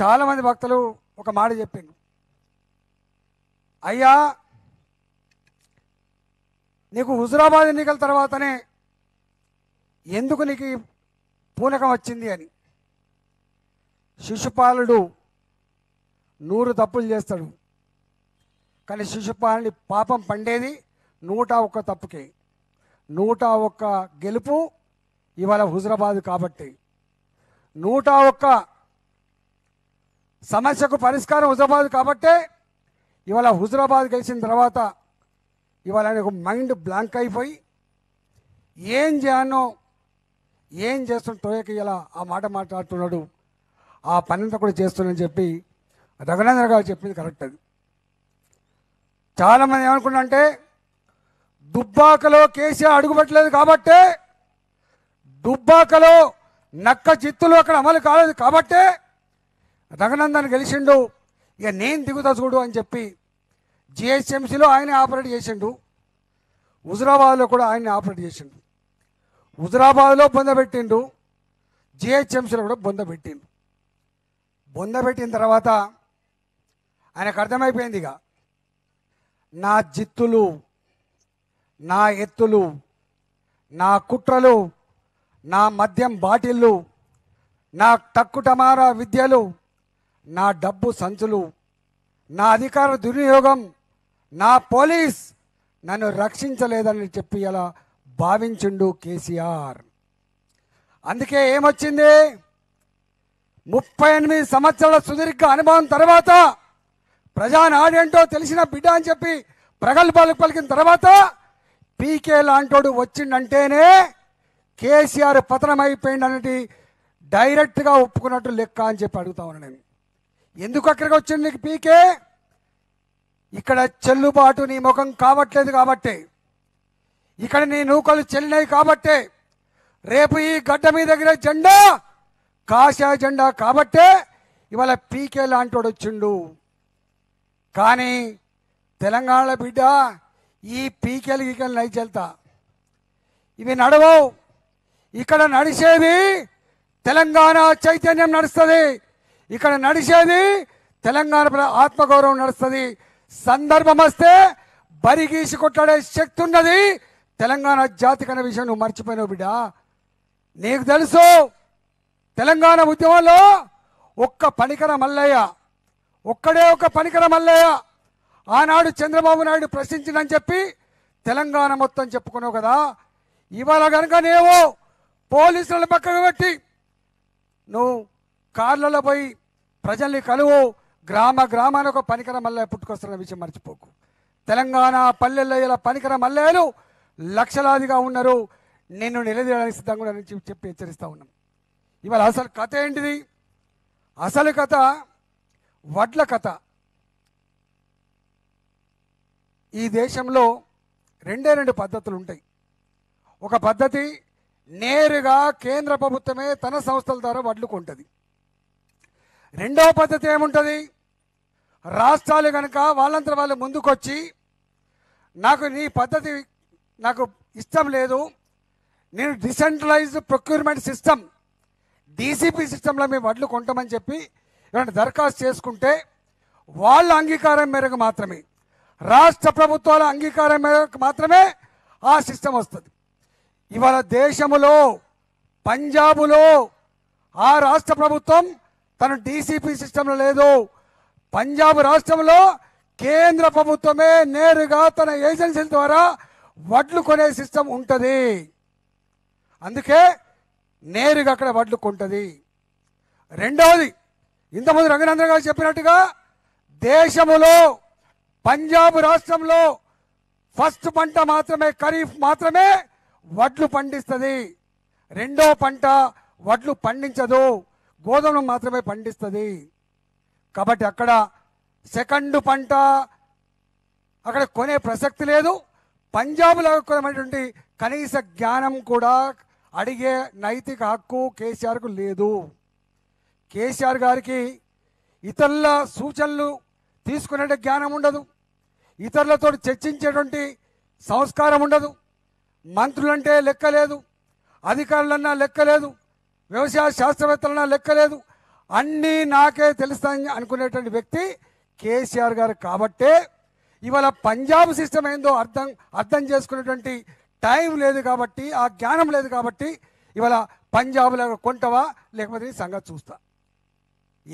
చాలామంది భక్తులు ఒక మాట చెప్పిండు అయ్యా నీకు హుజురాబాద్ ఎన్నికల తర్వాతనే ఎందుకు నీకు పూనకం వచ్చింది అని శిశుపాలుడు నూరు తప్పులు చేస్తాడు కానీ శిశుపాలుని పాపం పండేది నూట ఒక్క తప్పుకి నూట ఒక్క గెలుపు ఇవాళ హుజురాబాద్ కాబట్టి నూట ఒక్క సమస్యకు పరిష్కారం హుజరాబాద్ కాబట్టే ఇవాళ హుజరాబాద్ గెలిచిన తర్వాత ఇవాళ ఆయన మైండ్ బ్లాంక్ అయిపోయి ఏం చేయాలో ఏం చేస్తున్న తోయకి ఇలా ఆ మాట మాట్లాడుతున్నాడు ఆ పనంతా కూడా అని చెప్పి రఘునేంద్ర గారు చెప్పింది కరెక్ట్ అది చాలామంది అంటే దుబ్బాకలో కేసీఆర్ అడుగుపెట్టలేదు కాబట్టే దుబ్బాకలో నక్క చిత్తులు అక్కడ అమలు కాలేదు కాబట్టే రఘునందన్ గెలిచిండు ఇక నేను దిగుతా చూడు అని చెప్పి జిహెచ్ఎంసీలో ఆయన ఆపరేట్ చేసిండు హుజరాబాద్లో కూడా ఆయన ఆపరేట్ చేసిండు హుజరాబాద్లో పెట్టిండు జిహెచ్ఎంసీలో కూడా బొంద పెట్టిన తర్వాత ఆయనకు అర్థమైపోయింది ఇక నా జిత్తులు నా ఎత్తులు నా కుట్రలు నా మద్యం బాటిళ్ళు నా టక్కుటమారా విద్యలు నా డబ్బు సంచులు నా అధికార దుర్వినియోగం నా పోలీస్ నన్ను రక్షించలేదని చెప్పి అలా భావించిండు కేసీఆర్ అందుకే ఏమొచ్చింది ముప్పై ఎనిమిది సంవత్సరాల సుదీర్ఘ అనుభవం తర్వాత ప్రజా నాడేంటో తెలిసిన బిడ్డ అని చెప్పి ప్రగల్భాలు పలికిన తర్వాత పీకే లాంటోడు వచ్చిండంటేనే కేసీఆర్ పతనమైపోయింది అనేది డైరెక్ట్గా ఒప్పుకున్నట్టు లెక్క అని చెప్పి అడుగుతా ఉన్నాను నేను ఎందుకు అక్కడికి వచ్చింది నీకు పీకే ఇక్కడ చెల్లుబాటు నీ ముఖం కావట్లేదు కాబట్టి ఇక్కడ నీ నూకలు చెల్లినాయి కాబట్టే రేపు ఈ గడ్డ మీ దగ్గర జెండా కాశా జెండా కాబట్టే ఇవాళ పీకే లాంటి వచ్చిండు కానీ తెలంగాణ బిడ్డ ఈ పీకేలు గీకలు నైచెల్తా ఇవి నడవవు ఇక్కడ నడిచేవి తెలంగాణ చైతన్యం నడుస్తుంది ఇక్కడ నడిచేది తెలంగాణ ఆత్మగౌరవం నడుస్తుంది సందర్భం వస్తే బరిగీసి కొట్లాడే శక్తి ఉన్నది తెలంగాణ జాతికి అనే విషయం నువ్వు మర్చిపోయినావు బిడ్డ నీకు తెలుసు తెలంగాణ ఉద్యమంలో ఒక్క పనికర మల్లయ్య ఒక్కడే ఒక్క పనికర మల్లయ్య ఆనాడు చంద్రబాబు నాయుడు ప్రశ్నించిందని చెప్పి తెలంగాణ మొత్తం చెప్పుకున్నావు కదా ఇవాళ కనుక నేవో పోలీసులను పక్కన పెట్టి నువ్వు కార్లలో పోయి ప్రజల్ని కలువు గ్రామ గ్రామానికి ఒక పనికర మల్లె పుట్టుకొస్తున్న విషయం మర్చిపోకు తెలంగాణ పల్లెల్లో ఇలా పనికర మల్లెలు లక్షలాదిగా ఉన్నారు నిన్ను నిలదీయడానికి సిద్ధంగా ఉన్నారని చెప్పి హెచ్చరిస్తూ ఉన్నాం ఇవాళ అసలు కథ ఏంటిది అసలు కథ వడ్ల కథ ఈ దేశంలో రెండే రెండు పద్ధతులు ఉంటాయి ఒక పద్ధతి నేరుగా కేంద్ర ప్రభుత్వమే తన సంస్థల ద్వారా వడ్లు రెండవ పద్ధతి ఏముంటుంది రాష్ట్రాలు కనుక వాళ్ళంతా వాళ్ళు ముందుకొచ్చి నాకు నీ పద్ధతి నాకు ఇష్టం లేదు నేను డిసెంట్రలైజ్డ్ ప్రొక్యూర్మెంట్ సిస్టమ్ డీసీపీ సిస్టంలో మేము వడ్లు కొంటామని చెప్పి ఇలాంటి దరఖాస్తు చేసుకుంటే వాళ్ళ అంగీకారం మేరకు మాత్రమే రాష్ట్ర ప్రభుత్వాల అంగీకారం మేరకు మాత్రమే ఆ సిస్టమ్ వస్తుంది ఇవాళ దేశములో పంజాబులో ఆ రాష్ట్ర ప్రభుత్వం తను డీసీపీ సిస్టంలో లేదు పంజాబ్ రాష్ట్రంలో కేంద్ర ప్రభుత్వమే నేరుగా తన ఏజెన్సీల ద్వారా వడ్లు కొనే సిస్టమ్ ఉంటుంది అందుకే నేరుగా అక్కడ వడ్లు కొంటుంది రెండవది ఇంతకుముందు రంగనంద్ర గారు చెప్పినట్టుగా దేశములో పంజాబ్ రాష్ట్రంలో ఫస్ట్ పంట మాత్రమే ఖరీఫ్ మాత్రమే వడ్లు పండిస్తుంది రెండో పంట వడ్లు పండించదు గోధుమలు మాత్రమే పండిస్తుంది కాబట్టి అక్కడ సెకండ్ పంట అక్కడ కొనే ప్రసక్తి లేదు పంజాబ్లో కొనేటువంటి కనీస జ్ఞానం కూడా అడిగే నైతిక హక్కు కేసీఆర్కు లేదు కేసీఆర్ గారికి ఇతరుల సూచనలు తీసుకునే జ్ఞానం ఉండదు ఇతరులతో చర్చించేటువంటి సంస్కారం ఉండదు మంత్రులంటే లెక్కలేదు అధికారులన్నా లెక్కలేదు వ్యవసాయ శాస్త్రవేత్తలన్నా లెక్కలేదు అన్నీ నాకే తెలుస్తాయని అనుకునేటువంటి వ్యక్తి కేసీఆర్ గారు కాబట్టే ఇవాళ పంజాబ్ సిస్టమ్ ఏందో అర్థం అర్థం చేసుకునేటువంటి టైం లేదు కాబట్టి ఆ జ్ఞానం లేదు కాబట్టి ఇవాళ పంజాబ్లో కొంటవా లేకపోతే సంగతి చూస్తా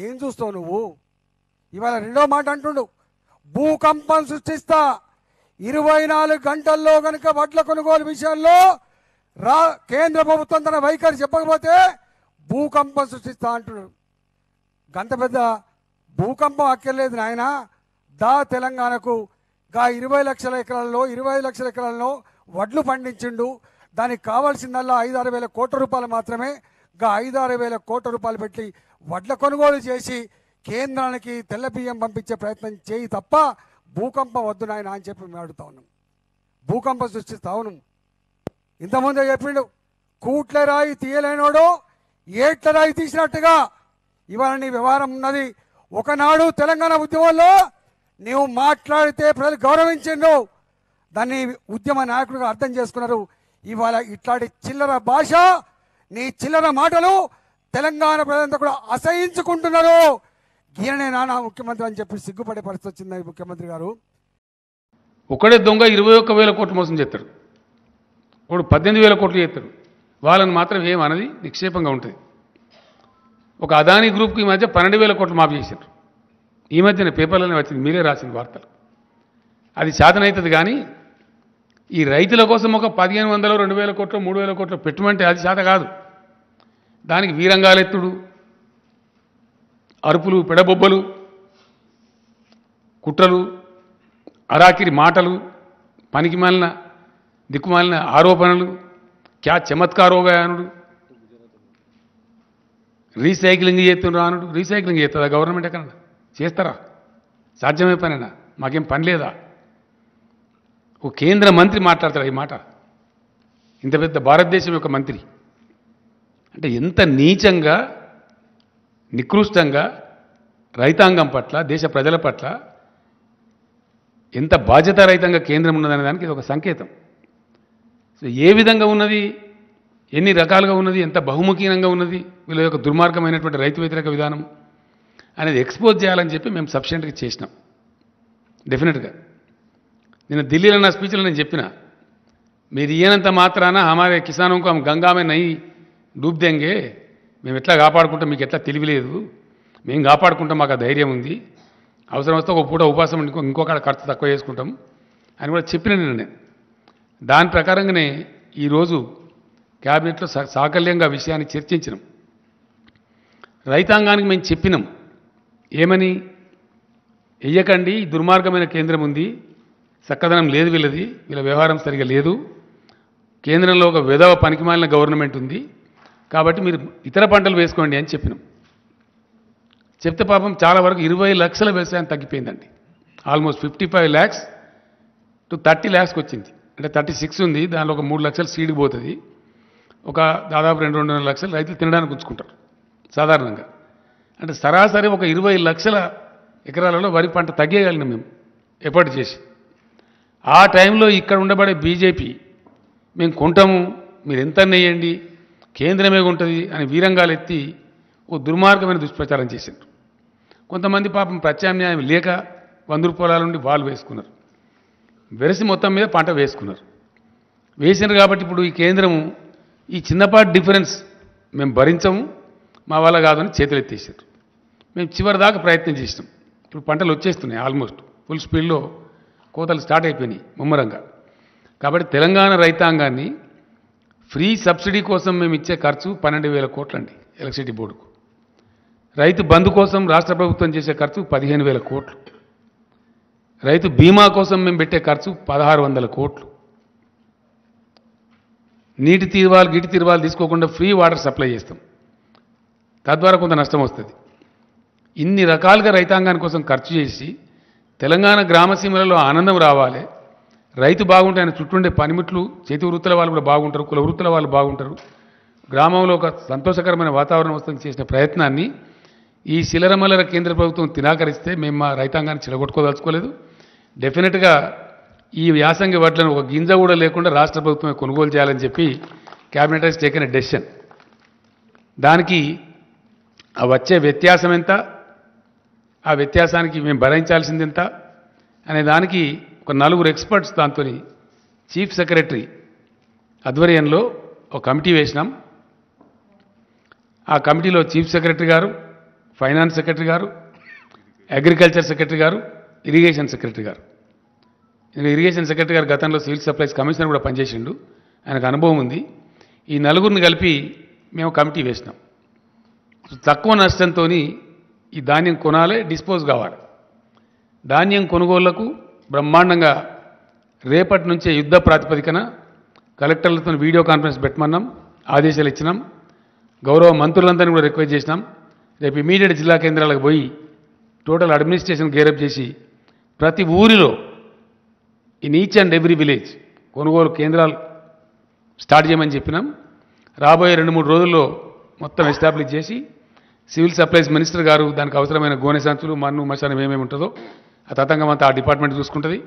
ఏం చూస్తావు నువ్వు ఇవాళ రెండో మాట అంటుండు భూకంపం సృష్టిస్తా ఇరవై నాలుగు గంటల్లో కనుక వడ్ల కొనుగోలు విషయంలో రా కేంద్ర ప్రభుత్వం తన వైఖరి చెప్పకపోతే భూకంపం సృష్టిస్తా అంటున్నాడు గంత పెద్ద భూకంపం అక్కర్లేదు నాయన దా తెలంగాణకు గా ఇరవై లక్షల ఎకరాల్లో ఇరవై లక్షల ఎకరాల్లో వడ్లు పండించిండు దానికి కావాల్సిందల్లా ఐదు ఆరు వేల కోట్ల రూపాయలు మాత్రమే గా ఐదు ఆరు వేల కోట్ల రూపాయలు పెట్టి వడ్ల కొనుగోలు చేసి కేంద్రానికి తెల్ల బియ్యం పంపించే ప్రయత్నం చేయి తప్ప భూకంపం వద్దు నాయన అని చెప్పి మేము అడుగుతా ఉన్నాం భూకంపం సృష్టిస్తా ఉన్నాం ఇంతకుముందే చెప్పిండు కూట్ల రాయి తీయలేనోడో ఏట్లరాయి తీసినట్టుగా ఇవాళ నీ వ్యవహారం ఉన్నది ఒకనాడు తెలంగాణ ఉద్యమంలో నీవు మాట్లాడితే ప్రజలు గౌరవించిండు దాన్ని ఉద్యమ నాయకులుగా అర్థం చేసుకున్నారు ఇవాళ ఇట్లాంటి చిల్లర భాష నీ చిల్లర మాటలు తెలంగాణ ప్రజలంతా కూడా అసహించుకుంటున్నారు ఈయననే నానా ముఖ్యమంత్రి అని చెప్పి సిగ్గుపడే పరిస్థితి వచ్చింది ముఖ్యమంత్రి గారు ఒకడే దొంగ ఇరవై ఒక్క వేల కోట్లు మోసం చేస్తాడు ఒకడు పద్దెనిమిది వేల కోట్లు చేస్తాడు వాళ్ళని మాత్రం ఏమనది నిక్షేపంగా ఉంటుంది ఒక అదానీ గ్రూప్కి ఈ మధ్య పన్నెండు వేల కోట్లు మాఫీ చేశారు ఈ మధ్యన పేపర్లోనే వచ్చింది మీరే రాసిన వార్తలు అది శాతనవుతుంది కానీ ఈ రైతుల కోసం ఒక పదిహేను వందలు రెండు వేల కోట్లు మూడు వేల కోట్లు పెట్టమంటే అది శాత కాదు దానికి వీరంగాలెత్తుడు అరుపులు పెడబొబ్బలు కుట్రలు అరాకిరి మాటలు పనికి మాలిన దిక్కుమాలిన ఆరోపణలు క్యా చమత్కార్ అనుడు రీసైక్లింగ్ చేస్తున్నారు అనుడు రీసైక్లింగ్ చేస్తుందా గవర్నమెంట్ ఎక్కడ చేస్తారా సాధ్యమే పనేనా మాకేం పని లేదా ఓ కేంద్ర మంత్రి మాట్లాడతాడు ఈ మాట ఇంత పెద్ద భారతదేశం యొక్క మంత్రి అంటే ఎంత నీచంగా నికృష్టంగా రైతాంగం పట్ల దేశ ప్రజల పట్ల ఎంత బాధ్యతారహితంగా కేంద్రం ఉన్నదనే దానికి ఇది ఒక సంకేతం సో ఏ విధంగా ఉన్నది ఎన్ని రకాలుగా ఉన్నది ఎంత బహుముఖీనంగా ఉన్నది వీళ్ళ యొక్క దుర్మార్గమైనటువంటి రైతు వ్యతిరేక విధానం అనేది ఎక్స్పోజ్ చేయాలని చెప్పి మేము సబ్సెంటర్ చేసినాం డెఫినెట్గా నిన్న ఢిల్లీలో నా స్పీచ్లో నేను చెప్పిన మీరు ఈయనంత మాత్రాన హమారే కిసానంకు ఆమె గంగామే నయ్యి డూబ్దెంగే మేము ఎట్లా కాపాడుకుంటాం మీకు ఎట్లా లేదు మేము కాపాడుకుంటాం మాకు ధైర్యం ఉంది అవసరం వస్తే ఒక పూట ఉపాసం ఇంకో ఇంకొక ఖర్చు తక్కువ చేసుకుంటాం అని కూడా చెప్పిన నేను దాని ప్రకారంగానే ఈరోజు క్యాబినెట్లో సాకల్యంగా విషయాన్ని చర్చించినాం రైతాంగానికి మేము చెప్పినాం ఏమని వెయ్యకండి దుర్మార్గమైన కేంద్రం ఉంది చక్కదనం లేదు వీళ్ళది వీళ్ళ వ్యవహారం సరిగా లేదు కేంద్రంలో ఒక విధవ పనికిమాలిన గవర్నమెంట్ ఉంది కాబట్టి మీరు ఇతర పంటలు వేసుకోండి అని చెప్పినాం చెప్తే పాపం చాలా వరకు ఇరవై లక్షల వ్యవసాయం తగ్గిపోయిందండి almost fifty five lakhs to thirty ల్యాక్స్కి వచ్చింది అంటే థర్టీ సిక్స్ ఉంది దానిలో ఒక మూడు లక్షలు సీడ్కి పోతుంది ఒక దాదాపు రెండు రెండు వందల లక్షలు రైతులు తినడానికి ఉంచుకుంటారు సాధారణంగా అంటే సరాసరి ఒక ఇరవై లక్షల ఎకరాలలో వరి పంట తగ్గేయగలిగిన మేము ఎప్పటి చేసి ఆ టైంలో ఇక్కడ ఉండబడే బీజేపీ మేము కొంటాము మీరు ఎంత నెయ్యండి కేంద్రమే ఉంటుంది అని వీరంగాలు ఎత్తి ఓ దుర్మార్గమైన దుష్ప్రచారం చేశారు కొంతమంది పాపం ప్రత్యామ్నాయం లేక వంద పొలాల నుండి వాళ్ళు వేసుకున్నారు వెరసి మొత్తం మీద పంట వేసుకున్నారు వేసినారు కాబట్టి ఇప్పుడు ఈ కేంద్రము ఈ చిన్నపాటి డిఫరెన్స్ మేము భరించము మా వల్ల కాదని చేతులు ఎత్తేసారు మేము చివరి దాకా ప్రయత్నం చేసినాం ఇప్పుడు పంటలు వచ్చేస్తున్నాయి ఆల్మోస్ట్ ఫుల్ స్పీడ్లో కోతలు స్టార్ట్ అయిపోయినాయి ముమ్మరంగా కాబట్టి తెలంగాణ రైతాంగాన్ని ఫ్రీ సబ్సిడీ కోసం మేము ఇచ్చే ఖర్చు పన్నెండు వేల కోట్లండి ఎలక్ట్రిసిటీ బోర్డుకు రైతు బంధు కోసం రాష్ట్ర ప్రభుత్వం చేసే ఖర్చు పదిహేను వేల కోట్లు రైతు బీమా కోసం మేము పెట్టే ఖర్చు పదహారు వందల కోట్లు నీటి తీరువాలు గిటి తీర్వాలు తీసుకోకుండా ఫ్రీ వాటర్ సప్లై చేస్తాం తద్వారా కొంత నష్టం వస్తుంది ఇన్ని రకాలుగా రైతాంగాన్ని కోసం ఖర్చు చేసి తెలంగాణ గ్రామసీమలలో ఆనందం రావాలి రైతు బాగుంటే ఆయన చుట్టూండే పనిముట్లు చేతి వృత్తుల వాళ్ళు కూడా బాగుంటారు కుల వృత్తుల వాళ్ళు బాగుంటారు గ్రామంలో ఒక సంతోషకరమైన వాతావరణం వస్తుంది చేసిన ప్రయత్నాన్ని ఈ శిలరమలర కేంద్ర ప్రభుత్వం తినాకరిస్తే మేము మా రైతాంగాన్ని చిలగొట్టుకోదలుచుకోలేదు డెఫినెట్గా ఈ వ్యాసంగి వడ్లను ఒక గింజ కూడా లేకుండా రాష్ట్ర ప్రభుత్వమే కొనుగోలు చేయాలని చెప్పి క్యాబినెట్ హైస్ టేకన్ డెసిషన్ దానికి ఆ వచ్చే వ్యత్యాసం ఎంత ఆ వ్యత్యాసానికి మేము భరించాల్సింది ఎంత అనే దానికి ఒక నలుగురు ఎక్స్పర్ట్స్ దాంతో చీఫ్ సెక్రటరీ ఆధ్వర్యంలో ఒక కమిటీ వేసినాం ఆ కమిటీలో చీఫ్ సెక్రటరీ గారు ఫైనాన్స్ సెక్రటరీ గారు అగ్రికల్చర్ సెక్రటరీ గారు ఇరిగేషన్ సెక్రటరీ గారు ఇరిగేషన్ సెక్రటరీ గారు గతంలో సివిల్ సప్లైస్ కమిషనర్ కూడా పనిచేసిండు ఆయనకు అనుభవం ఉంది ఈ నలుగురిని కలిపి మేము కమిటీ వేసినాం తక్కువ నష్టంతో ఈ ధాన్యం కొనాలి డిస్పోజ్ కావాలి ధాన్యం కొనుగోళ్లకు బ్రహ్మాండంగా రేపటి నుంచే యుద్ధ ప్రాతిపదికన కలెక్టర్లతో వీడియో కాన్ఫరెన్స్ పెట్టమన్నాం ఆదేశాలు ఇచ్చినాం గౌరవ మంత్రులందరినీ కూడా రిక్వెస్ట్ చేసినాం రేపు ఇమీడియట్ జిల్లా కేంద్రాలకు పోయి టోటల్ అడ్మినిస్ట్రేషన్ గేరప్ చేసి ప్రతి ఊరిలో in each and every village కొనుగోలు కేంద్రాలు స్టార్ట్ చేయమని చెప్పినాం రాబోయే రెండు మూడు రోజుల్లో మొత్తం ఎస్టాబ్లిష్ చేసి సివిల్ సప్లైస్ మినిస్టర్ గారు దానికి అవసరమైన గోనె సంచులు మన్ను మశానం ఏమేమి ఉంటుందో ఆ తతంగం అంతా ఆ డిపార్ట్మెంట్ చూసుకుంటుంది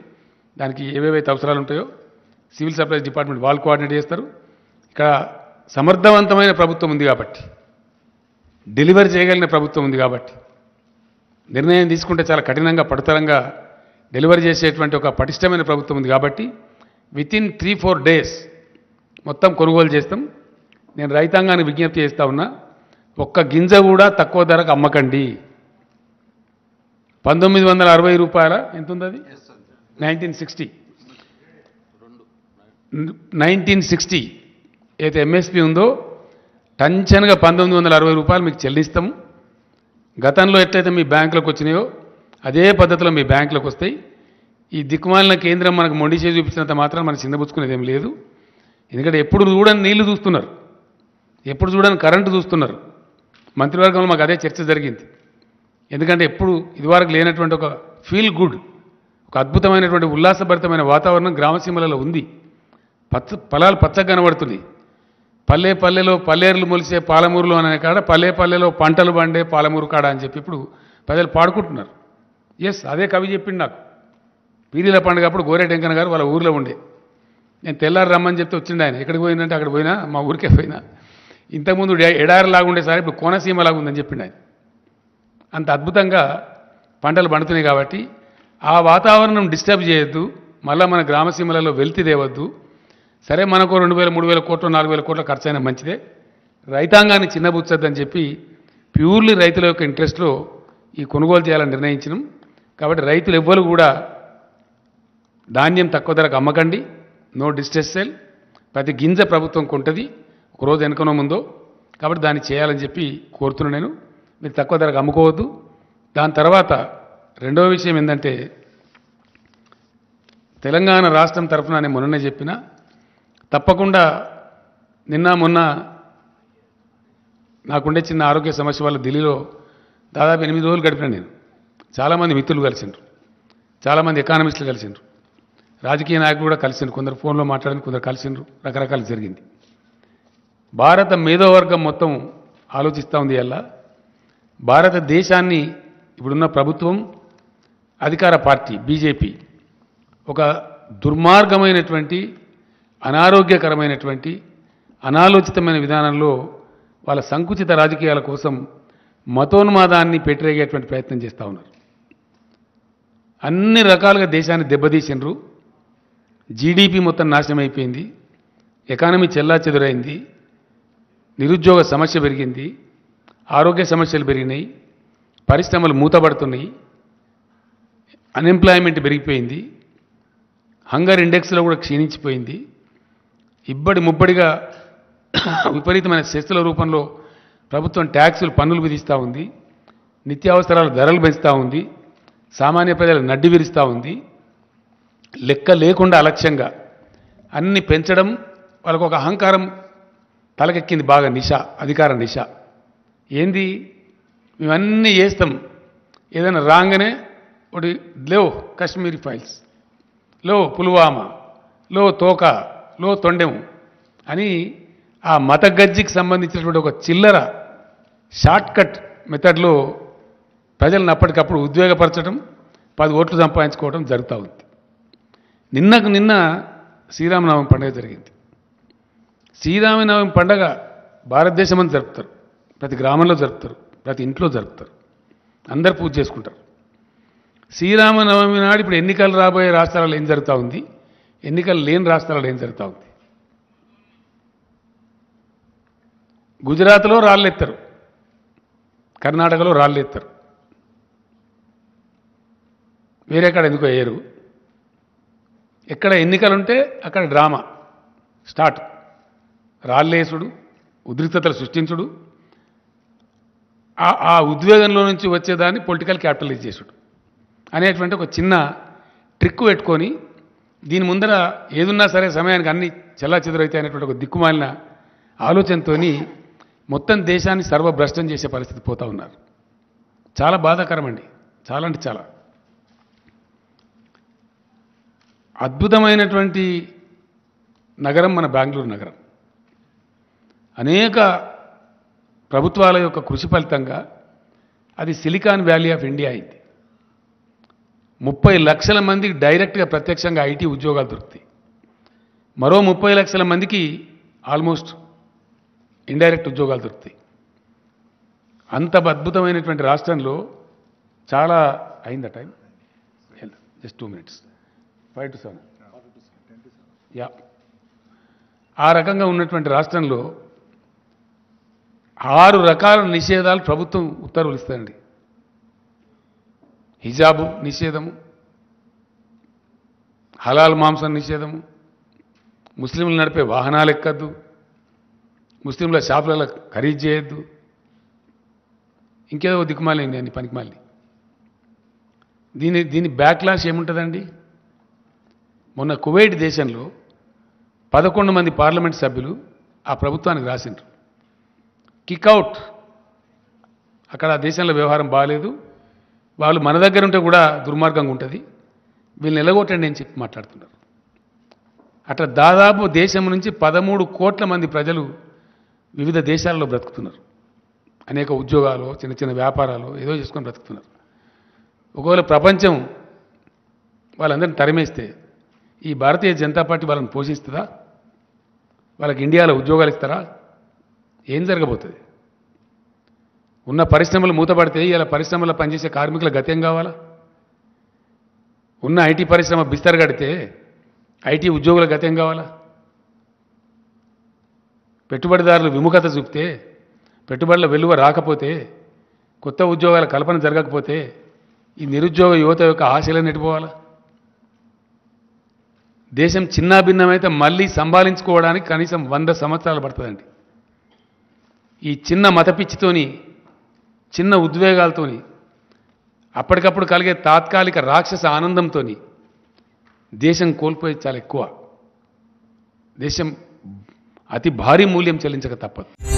దానికి ఏవేవైతే అవసరాలు ఉంటాయో సివిల్ సప్లైస్ డిపార్ట్మెంట్ వాళ్ళు కోఆర్డినేట్ చేస్తారు ఇక్కడ సమర్థవంతమైన ప్రభుత్వం ఉంది కాబట్టి డెలివరీ చేయగలిగిన ప్రభుత్వం ఉంది కాబట్టి నిర్ణయం తీసుకుంటే చాలా కఠినంగా పడతరంగా డెలివరీ చేసేటువంటి ఒక పటిష్టమైన ప్రభుత్వం ఉంది కాబట్టి within three four days మొత్తం కొనుగోలు చేస్తాం నేను రైతాంగానికి విజ్ఞప్తి చేస్తా ఉన్నా ఒక్క గింజ కూడా తక్కువ ధరకు అమ్మకండి పంతొమ్మిది వందల అరవై రూపాయల ఎంత ఉంది అది నైన్టీన్ సిక్స్టీ నైన్టీన్ సిక్స్టీ ఏదైతే ఎంఎస్పి ఉందో టంచన్గా పంతొమ్మిది వందల అరవై రూపాయలు మీకు చెల్లిస్తాం గతంలో ఎట్లయితే మీ బ్యాంకులకు వచ్చినాయో అదే పద్ధతిలో మీ బ్యాంకులకు వస్తాయి ఈ దిక్కుమాలిన కేంద్రం మనకు మొండి చేసి చూపించినంత మాత్రం మనం చిందపుచ్చుకునేది ఏం లేదు ఎందుకంటే ఎప్పుడు చూడని నీళ్లు చూస్తున్నారు ఎప్పుడు చూడని కరెంటు చూస్తున్నారు మంత్రివర్గంలో మాకు అదే చర్చ జరిగింది ఎందుకంటే ఎప్పుడు ఇదివరకు లేనటువంటి ఒక ఫీల్ గుడ్ ఒక అద్భుతమైనటువంటి ఉల్లాసభరితమైన వాతావరణం గ్రామసీమలలో ఉంది పచ్చ పొలాలు పచ్చగా కనబడుతున్నాయి పల్లె పల్లెలో పల్లెర్లు మొలిసే పాలమూరులు అనే కాడ పల్లె పల్లెలో పంటలు పండే పాలమూరు కాడ అని చెప్పి ఇప్పుడు ప్రజలు పాడుకుంటున్నారు ఎస్ అదే కవి చెప్పిండు నాకు పీరీల పండుగ అప్పుడు గోరేటెంకన్న గారు వాళ్ళ ఊర్లో ఉండే నేను తెల్లారు రమ్మని చెప్తే వచ్చిండు ఆయన ఎక్కడికి పోయిందంటే అక్కడ పోయినా మా ఊరికే పోయినా ఇంతకుముందు ఎడారిలాగా సార్ ఇప్పుడు కోనసీమలాగా ఉందని చెప్పిండు ఆయన అంత అద్భుతంగా పంటలు పండుతున్నాయి కాబట్టి ఆ వాతావరణం డిస్టర్బ్ చేయొద్దు మళ్ళీ మన గ్రామసీమలలో వెళ్తి తేవద్దు సరే మనకు రెండు వేల మూడు వేల కోట్లు నాలుగు వేల కోట్ల ఖర్చు అయినా మంచిదే రైతాంగాన్ని చిన్నబుచ్చద్దని చెప్పి ప్యూర్లీ రైతుల యొక్క ఇంట్రెస్ట్లో ఈ కొనుగోలు చేయాలని నిర్ణయించినాం కాబట్టి రైతులు ఎవ్వరు కూడా ధాన్యం తక్కువ ధరకు అమ్మకండి నో డిస్ట్రెస్ సెల్ ప్రతి గింజ ప్రభుత్వం కొంటది ఒకరోజు వెనుకనో ముందో కాబట్టి దాన్ని చేయాలని చెప్పి కోరుతున్నాను నేను మీరు తక్కువ ధరకు అమ్ముకోవద్దు దాని తర్వాత రెండవ విషయం ఏంటంటే తెలంగాణ రాష్ట్రం తరఫున నేను మొన్ననే చెప్పిన తప్పకుండా నిన్న మొన్న నాకుండే చిన్న ఆరోగ్య సమస్య వల్ల ఢిల్లీలో దాదాపు ఎనిమిది రోజులు గడిపిన నేను చాలామంది మిత్రులు కలిసిండ్రు చాలామంది ఎకానమిస్టులు కలిసిండ్రు రాజకీయ నాయకులు కూడా కలిసిండ్రు కొందరు ఫోన్లో మాట్లాడిన కొందరు కలిసిండ్రు రకరకాలు జరిగింది భారత మేధోవర్గం మొత్తం ఆలోచిస్తూ ఉంది ఎలా భారతదేశాన్ని ఇప్పుడున్న ప్రభుత్వం అధికార పార్టీ బీజేపీ ఒక దుర్మార్గమైనటువంటి అనారోగ్యకరమైనటువంటి అనాలోచితమైన విధానంలో వాళ్ళ సంకుచిత రాజకీయాల కోసం మతోన్మాదాన్ని పెట్టిరేగేటువంటి ప్రయత్నం చేస్తూ ఉన్నారు అన్ని రకాలుగా దేశాన్ని దెబ్బతీసినరు జీడిపి మొత్తం నాశనం అయిపోయింది ఎకానమీ చెల్లా చెదురైంది నిరుద్యోగ సమస్య పెరిగింది ఆరోగ్య సమస్యలు పెరిగినాయి పరిశ్రమలు మూతపడుతున్నాయి అన్ఎంప్లాయ్మెంట్ పెరిగిపోయింది హంగర్ ఇండెక్స్లో కూడా క్షీణించిపోయింది ఇబ్బడి ముబ్బడిగా విపరీతమైన శస్తుల రూపంలో ప్రభుత్వం ట్యాక్సులు పన్నులు విధిస్తూ ఉంది నిత్యావసరాల ధరలు పెంచుతూ ఉంది సామాన్య ప్రజలు నడ్డి విరుస్తూ ఉంది లెక్క లేకుండా అలక్ష్యంగా అన్ని పెంచడం వాళ్ళకు ఒక అహంకారం తలకెక్కింది బాగా నిశ అధికార నిష ఏంది మేమన్నీ చేస్తాం ఏదైనా రాగానే ఒకటి లో కశ్మీరీ ఫైల్స్ లో పుల్వామా లో తోక లో తొండెం అని ఆ మత గజ్జికి సంబంధించినటువంటి ఒక చిల్లర షార్ట్కట్ మెథడ్లో ప్రజలను అప్పటికప్పుడు ఉద్వేగపరచడం పది ఓట్లు సంపాదించుకోవడం జరుగుతూ ఉంది నిన్నకు నిన్న శ్రీరామనవమి పండుగ జరిగింది శ్రీరామనవమి పండగ భారతదేశం అని జరుపుతారు ప్రతి గ్రామంలో జరుపుతారు ప్రతి ఇంట్లో జరుపుతారు అందరు పూజ చేసుకుంటారు శ్రీరామనవమి నాడు ఇప్పుడు ఎన్నికలు రాబోయే రాష్ట్రాలలో ఏం జరుగుతూ ఉంది ఎన్నికలు లేని రాష్ట్రాలలో ఏం జరుగుతూ ఉంది గుజరాత్లో రాళ్ళెత్తారు కర్ణాటకలో రాళ్ళెత్తారు వేరేకాడ ఎందుకు వేయరు ఎక్కడ ఎన్నికలుంటే అక్కడ డ్రామా స్టార్ట్ రాళ్ళేసుడు ఉద్రిక్తతలు సృష్టించుడు ఆ ఉద్వేగంలో నుంచి వచ్చేదాన్ని పొలిటికల్ క్యాపిటలైజ్ చేసుడు అనేటువంటి ఒక చిన్న ట్రిక్ పెట్టుకొని దీని ముందర ఏదున్నా సరే సమయానికి అన్ని చెదురవుతాయి అనేటువంటి ఒక దిక్కుమాలిన ఆలోచనతో మొత్తం దేశాన్ని సర్వభ్రష్టం చేసే పరిస్థితి పోతా ఉన్నారు చాలా బాధాకరం అండి చాలా అంటే చాలా అద్భుతమైనటువంటి నగరం మన బెంగళూరు నగరం అనేక ప్రభుత్వాల యొక్క కృషి ఫలితంగా అది సిలికాన్ వ్యాలీ ఆఫ్ ఇండియా అయింది ముప్పై లక్షల మందికి డైరెక్ట్గా ప్రత్యక్షంగా ఐటీ ఉద్యోగాలు దొరుకుతాయి మరో ముప్పై లక్షల మందికి ఆల్మోస్ట్ ఇండైరెక్ట్ ఉద్యోగాలు దొరుకుతాయి అంత అద్భుతమైనటువంటి రాష్ట్రంలో చాలా అయింది time just two minutes five to seven yeah ఆ రకంగా ఉన్నటువంటి రాష్ట్రంలో ఆరు రకాల నిషేధాలు ప్రభుత్వం ఉత్తర్వులు ఇస్తాయండి హిజాబు నిషేధము హలాల్ మాంసం నిషేధము ముస్లింలు నడిపే వాహనాలు ఎక్కద్దు ముస్లింల షాపులలో ఖరీదు చేయొద్దు ఇంకేదో దిక్కుమాలింది అండి పనికిమాలి దీని దీని బ్యాక్లాష్ ఏముంటుందండి మొన్న కువైట్ దేశంలో పదకొండు మంది పార్లమెంట్ సభ్యులు ఆ ప్రభుత్వానికి రాసిండ్రు కిక్అవుట్ అక్కడ ఆ దేశంలో వ్యవహారం బాగాలేదు వాళ్ళు మన దగ్గర ఉంటే కూడా దుర్మార్గంగా ఉంటుంది వీళ్ళు నిలగొట్టండి అని చెప్పి మాట్లాడుతున్నారు అట్లా దాదాపు దేశం నుంచి పదమూడు కోట్ల మంది ప్రజలు వివిధ దేశాల్లో బ్రతుకుతున్నారు అనేక ఉద్యోగాలు చిన్న చిన్న వ్యాపారాలు ఏదో చేసుకొని బ్రతుకుతున్నారు ఒకవేళ ప్రపంచం వాళ్ళందరిని తరిమేస్తే ఈ భారతీయ జనతా పార్టీ వాళ్ళని పోషిస్తుందా వాళ్ళకి ఇండియాలో ఉద్యోగాలు ఇస్తారా ఏం జరగబోతుంది ఉన్న పరిశ్రమలు మూతపడితే ఇలా పరిశ్రమలో పనిచేసే కార్మికుల గత్యం కావాలా ఉన్న ఐటీ పరిశ్రమ బిస్తరగడితే ఐటీ ఉద్యోగుల గత్యం కావాలా పెట్టుబడిదారులు విముఖత చూపితే పెట్టుబడుల వెలువ రాకపోతే కొత్త ఉద్యోగాల కల్పన జరగకపోతే ఈ నిరుద్యోగ యువత యొక్క ఆశలు నెట్టుకోవాలా దేశం చిన్నాభిన్నమైతే మళ్ళీ సంభాలించుకోవడానికి కనీసం వంద సంవత్సరాలు పడుతుందండి ఈ చిన్న మతపిచ్చితోని చిన్న ఉద్వేగాలతోని అప్పటికప్పుడు కలిగే తాత్కాలిక రాక్షస ఆనందంతో దేశం కోల్పోయే చాలా ఎక్కువ దేశం అతి భారీ మూల్యం చెల్లించక తప్పదు